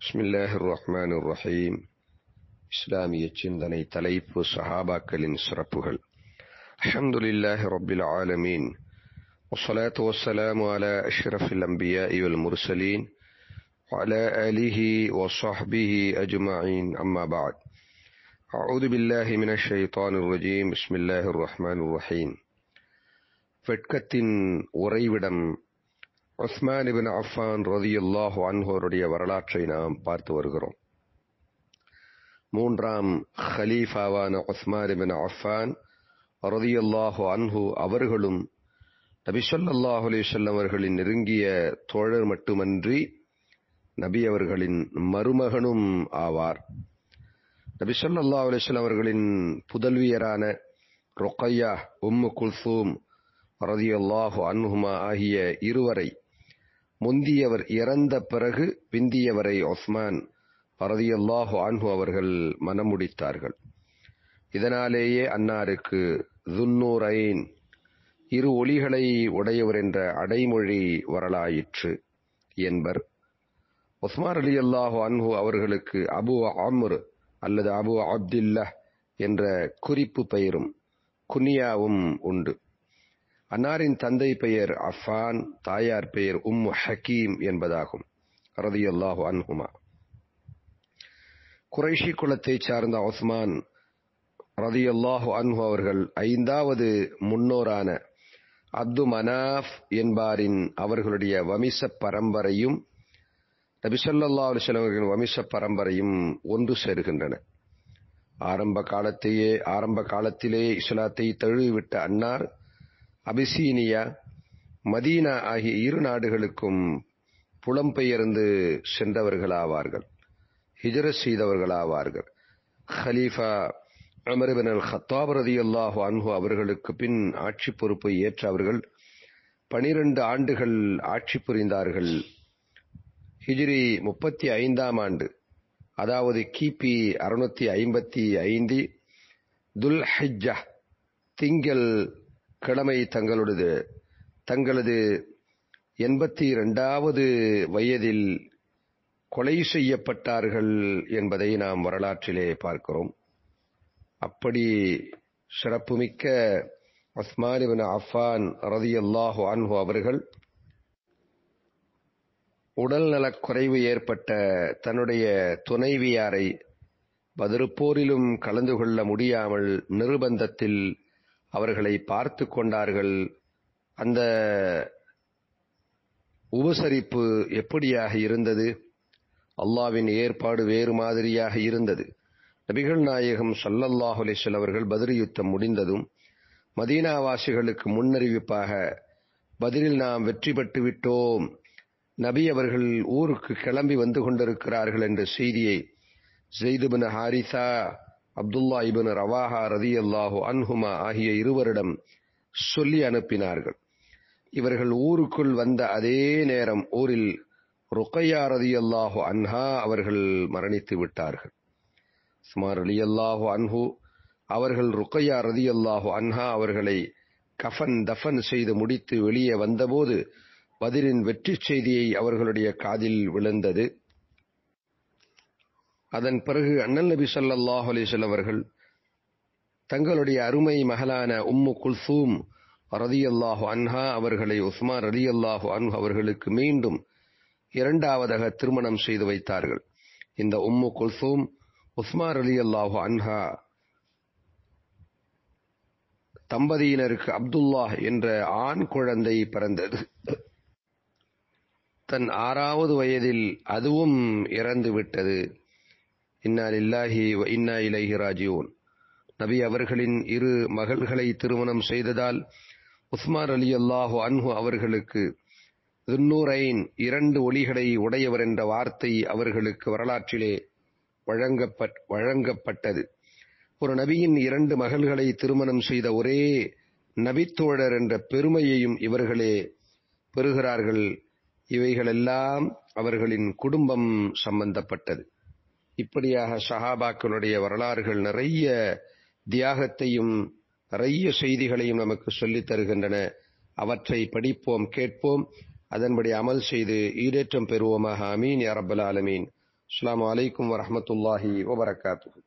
بسم الله الرحمن الرحيم ரஹ்மான் ரஹீம் இஸ்லாமிய صحابة தலைப்பு சஹாபாக்களின் الحمد لله رب العالمين والصلاة والسلام على أشرف الأنبياء والمرسلين وعلى آله وصحبه أجمعين أما بعد أعوذ بالله من الشيطان الرجيم بسم الله الرحمن الرحيم வெட்கத்தின் وريبدم ஒஸ்மான் இபின் அஃபான் ரதி அல்லாஹு அன்ஹோருடைய வரலாற்றை நாம் பார்த்து வருகிறோம் மூன்றாம் ஹலீஃபாவான ஒஸ்மான் இபின் அஃபான் ரதி அன்ஹு அவர்களும் நபிசல்லாஹு அலிசல்ல அவர்களின் நெருங்கிய தோழர் மட்டுமன்றி நபி அவர்களின் மருமகனும் ஆவார் நபிசல்லா அலிசல்ல அவர்களின் புதல்வியரான ரொக்கையா உம்மு குல்சூம் ரதியுல்லாஹு அன்ஹுமா ஆகிய இருவரை முந்தியவர் இறந்த பிறகு பிந்தியவரை ஒஸ்மான் பரதியல்லாஹு ஆன்ஹு அவர்கள் மனமுடித்தார்கள் இதனாலேயே அன்னாருக்கு துன்னூரைன் இரு ஒளிகளை உடையவர் என்ற அடைமொழி வரலாயிற்று என்பர் ஒஸ்மான் அலி அல்லாஹு அன்ஹு அவர்களுக்கு அபு அம்ரு அல்லது அபு அப்துல்லா என்ற குறிப்பு பெயரும் குனியாவும் உண்டு அன்னாரின் தந்தை பெயர் அஃபான் தாயார் பெயர் உம் ஹக்கீம் என்பதாகும் அன்ஹுமா குறைஷி குலத்தை சார்ந்த ஒஸ்மான் ரதியுல்லாஹு அன்ஹு அவர்கள் ஐந்தாவது முன்னோரான அப்து மனாஃப் என்பாரின் அவர்களுடைய வமிச பரம்பரையும் நபிசல்லா அலுவலவர்களின் வமிச பரம்பரையும் ஒன்று சேருகின்றன ஆரம்ப காலத்தையே ஆரம்ப காலத்திலேயே இஸ்லாத்தை தழுவிவிட்ட அன்னார் அபிசீனியா மதீனா ஆகிய இரு நாடுகளுக்கும் புலம்பெயர்ந்து சென்றவர்களாவார்கள் ஹிஜர செய்தவர்களாவார்கள் ஹலீஃபா அமர்வினர் ஹத்தாபரதி அல்லாஹு அன்பு அவர்களுக்கு பின் ஆட்சி பொறுப்பை ஏற்ற அவர்கள் பனிரெண்டு ஆண்டுகள் ஆட்சி புரிந்தார்கள் ஹிஜ்ரி முப்பத்தி ஐந்தாம் ஆண்டு அதாவது கிபி அறுநூத்தி ஐம்பத்தி ஐந்து துல் ஹஜ்ஜா திங்கள் கிழமை தங்களது தங்களது எண்பத்தி இரண்டாவது வயதில் கொலை செய்யப்பட்டார்கள் என்பதை நாம் வரலாற்றிலே பார்க்கிறோம் அப்படி சிறப்புமிக்க உஸ்மானிபின் அஃபான் ரதி அல்லாஹு அன்ஹு அவர்கள் உடல்நலக் குறைவு ஏற்பட்ட தன்னுடைய துணைவியாரை பதிருப்போரிலும் கலந்து கொள்ள முடியாமல் நிர்பந்தத்தில் அவர்களை பார்த்து கொண்டார்கள் அந்த உபசரிப்பு எப்படியாக இருந்தது அல்லாவின் ஏற்பாடு வேறு மாதிரியாக இருந்தது நபிகள் நாயகம் சல்லல்லாஹ் அலிசல் அவர்கள் பதிரி யுத்தம் முடிந்ததும் மதீனாவாசிகளுக்கு முன்னறிவிப்பாக பதிலில் நாம் வெற்றி பெற்று விட்டோம் நபி அவர்கள் ஊருக்கு கிளம்பி வந்து கொண்டிருக்கிறார்கள் என்ற செய்தியை ஜெய்துபின் ஹாரிசா அப்துல்லா இபின் ரவாஹா ரதி அல்லாஹு அன்ஹுமா ஆகிய இருவரிடம் சொல்லி அனுப்பினார்கள் இவர்கள் ஊருக்குள் வந்த அதே நேரம் ஊரில் ருக்கையா ரதி அல்லாஹு அன்ஹா அவர்கள் மரணித்து விட்டார்கள் சுமார் அலி அல்லாஹோ அன்ஹு அவர்கள் ருக்கையா ரதி அல்லாஹு அன்ஹா அவர்களை கஃன் தஃன் செய்து முடித்து வெளியே வந்தபோது பதிலின் வெற்றி செய்தியை அவர்களுடைய காதில் விழுந்தது அதன் பிறகு அண்ணல் நபி சொல்லாஹ் அலிசல் அவர்கள் தங்களுடைய அருமை மகளான உம்மு குல்சூம் ரதியல்லாஹு அன்ஹா அவர்களை உஸ்மான் அல்லாஹு அன்ஹு அவர்களுக்கு மீண்டும் இரண்டாவதாக திருமணம் செய்து வைத்தார்கள் இந்த உம்மு குல்சூம் உஸ்மான் ரலியல்லாஹு அன்ஹா தம்பதியினருக்கு அப்துல்லாஹ் என்ற ஆண் குழந்தை பிறந்தது தன் ஆறாவது வயதில் அதுவும் இறந்து விட்டது இன்னா லில்லாஹி வ இன்னா இலைஹி ராஜியூன் நபி அவர்களின் இரு மகள்களை திருமணம் செய்ததால் உஸ்மான் அலி அல்லாஹு அன்ஹு அவர்களுக்கு துன்னூரைன் இரண்டு ஒளிகளை உடையவர் என்ற வார்த்தை அவர்களுக்கு வரலாற்றிலே வழங்கப்பட்டது ஒரு நபியின் இரண்டு மகள்களை திருமணம் செய்த ஒரே நபித்தோழர் என்ற பெருமையையும் இவர்களே பெறுகிறார்கள் இவைகளெல்லாம் அவர்களின் குடும்பம் சம்பந்தப்பட்டது இப்படியாக ஷஹாபாக்களுடைய வரலாறுகள் நிறைய தியாகத்தையும் நிறைய செய்திகளையும் நமக்கு சொல்லித் தருகின்றன அவற்றை படிப்போம் கேட்போம் அதன்படி அமல் செய்து ஈடேற்றம் பெறுவோமாக அமீன் யாரபுல் ஆலமீன் அஸ்லாம் வலைக்கம் வரமத்துல்லாஹி வபரகாத்து